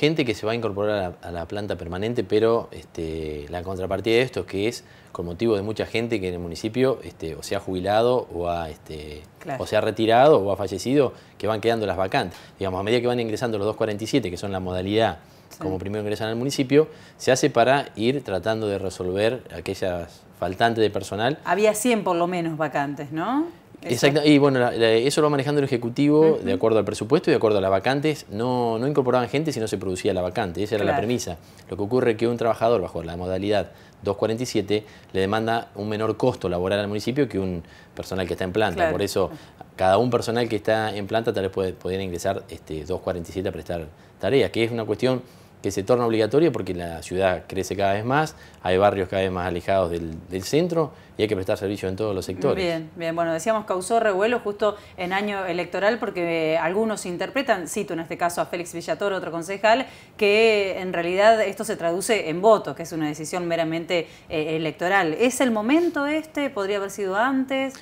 gente que se va a incorporar a la, planta permanente, pero este, la contrapartida de esto es que es con motivo de mucha gente que en el municipio este, o se ha jubilado o, este, o se ha retirado o ha fallecido, que van quedando las vacantes. Digamos, a medida que van ingresando los 247, que son la modalidad como primero ingresan al municipio, se hace para ir tratando de resolver aquellas faltantes de personal. Había 100 por lo menos vacantes, ¿no? Exacto. Y bueno, eso lo va manejando el Ejecutivo de acuerdo al presupuesto y de acuerdo a las vacantes. No, no incorporaban gente si no se producía la vacante. Esa era la premisa. Lo que ocurre es que un trabajador bajo la modalidad 247 le demanda un menor costo laboral al municipio que un personal que está en planta. Por eso, cada un personal que está en planta tal vez puede, ingresar este, 247 a prestar tareas, que es una cuestión que se torna obligatoria porque la ciudad crece cada vez más, hay barrios cada vez más alejados del, centro y hay que prestar servicio en todos los sectores. Bien, bien, bueno, decíamos causó revuelo justo en año electoral porque eh, algunos interpretan, cito en este caso a Félix Villator, otro concejal, que eh, en realidad esto se traduce en votos, que es una decisión meramente eh, electoral. ¿Es el momento este? ¿Podría haber sido antes?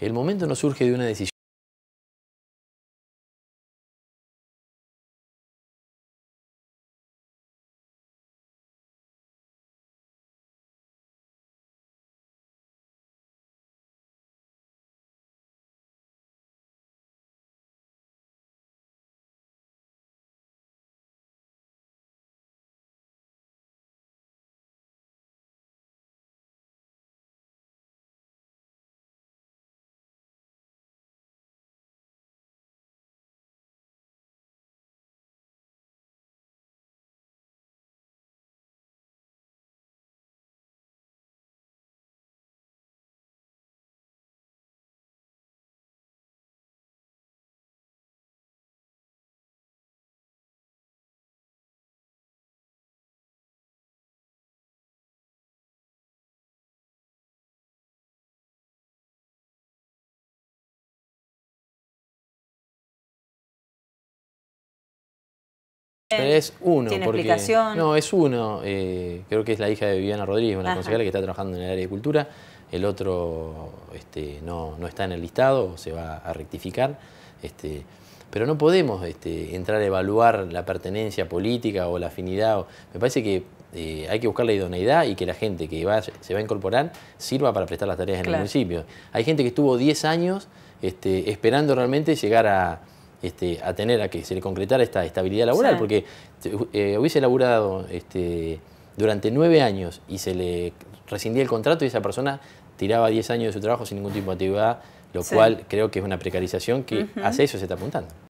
El momento no surge de una decisión. es uno. No, es uno. Eh, creo que es la hija de Viviana Rodríguez, una concejal que está trabajando en el área de cultura. El otro este, no, está en el listado, se va a rectificar. Este, pero no podemos este, entrar a evaluar la pertenencia política o la afinidad. me parece que eh, hay que buscar la idoneidad y que la gente que va, se va a incorporar sirva para prestar las tareas en el municipio. Hay gente que estuvo 10 años este, esperando realmente llegar a este, a tener, a que se le concretara esta estabilidad laboral, porque eh, hubiese laburado este, durante nueve años y se le rescindía el contrato y esa persona tiraba diez años de su trabajo sin ningún tipo de actividad, lo cual creo que es una precarización que hace eso se está apuntando.